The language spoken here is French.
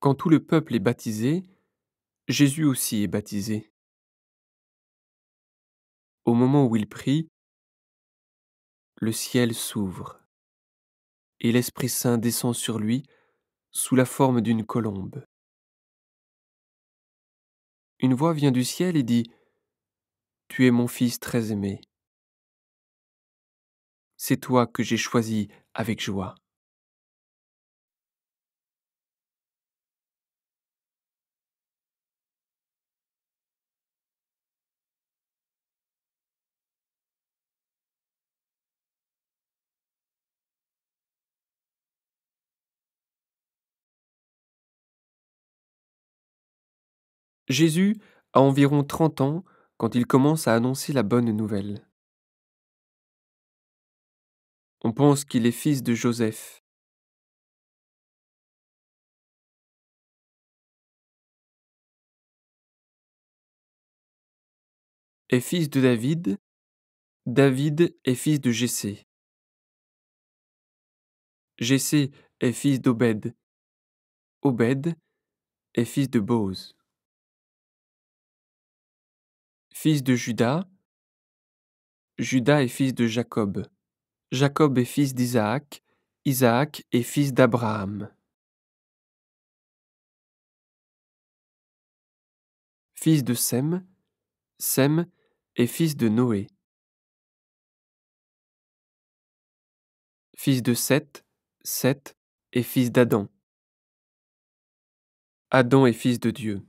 Quand tout le peuple est baptisé, Jésus aussi est baptisé. Au moment où il prie, le ciel s'ouvre et l'Esprit Saint descend sur lui sous la forme d'une colombe. Une voix vient du ciel et dit Tu es mon Fils très aimé. C'est toi que j'ai choisi avec joie. Jésus a environ 30 ans quand il commence à annoncer la bonne nouvelle. On pense qu'il est fils de Joseph. est fils de David, David est fils de Jessé. Jessé est fils d'Obed. Obed est fils de Boz fils de Judas. Judas est fils de Jacob. Jacob est fils d'Isaac. Isaac est fils d'Abraham. Fils de Sem. Sem est fils de Noé. Fils de Seth. Seth est fils d'Adam. Adam est fils de Dieu.